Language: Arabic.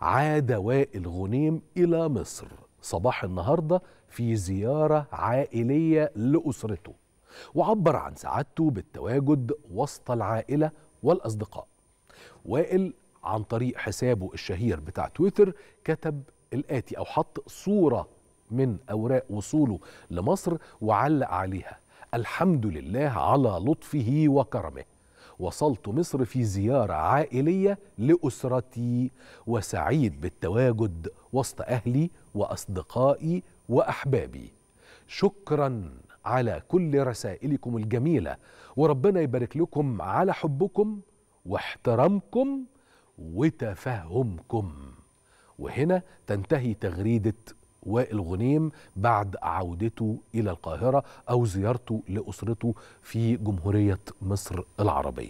عاد وائل غنيم إلى مصر صباح النهارده في زيارة عائلية لأسرته وعبر عن سعادته بالتواجد وسط العائلة والأصدقاء وائل عن طريق حسابه الشهير بتاع تويتر كتب الآتي أو حط صورة من أوراق وصوله لمصر وعلق عليها الحمد لله على لطفه وكرمه وصلت مصر في زيارة عائلية لأسرتي وسعيد بالتواجد وسط أهلي وأصدقائي وأحبابي شكرا على كل رسائلكم الجميلة وربنا يبارك لكم على حبكم واحترامكم وتفهمكم وهنا تنتهي تغريده وائل غنيم بعد عودته الى القاهره او زيارته لاسرته في جمهوريه مصر العربيه